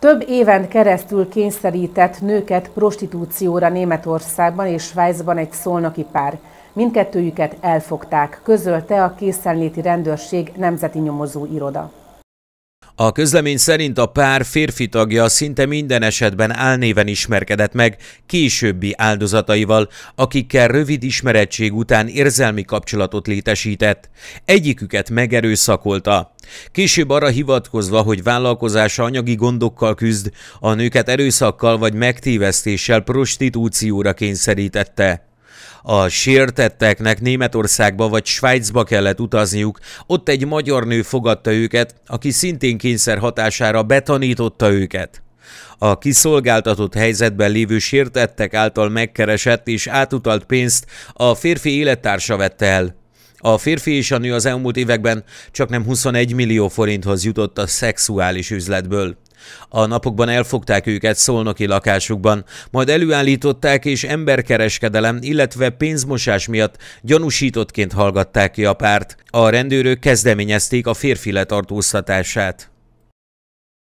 Több éven keresztül kényszerített nőket prostitúcióra Németországban és Svájcban egy szolnoki pár. Mindkettőjüket elfogták, közölte a készenléti rendőrség nemzeti nyomozó iroda. A közlemény szerint a pár férfi tagja szinte minden esetben álnéven ismerkedett meg későbbi áldozataival, akikkel rövid ismerettség után érzelmi kapcsolatot létesített. Egyiküket megerőszakolta. Később arra hivatkozva, hogy vállalkozása anyagi gondokkal küzd, a nőket erőszakkal vagy megtévesztéssel prostitúcióra kényszerítette. A sértetteknek Németországba vagy Svájcba kellett utazniuk, ott egy magyar nő fogadta őket, aki szintén kényszer hatására betanította őket. A kiszolgáltatott helyzetben lévő sértettek által megkeresett és átutalt pénzt a férfi élettársa vette el. A férfi és a nő az elmúlt években csak nem 21 millió forinthoz jutott a szexuális üzletből. A napokban elfogták őket szolnoki lakásukban, majd előállították és emberkereskedelem, illetve pénzmosás miatt gyanúsítottként hallgatták ki a párt. A rendőrök kezdeményezték a férfi letartóztatását.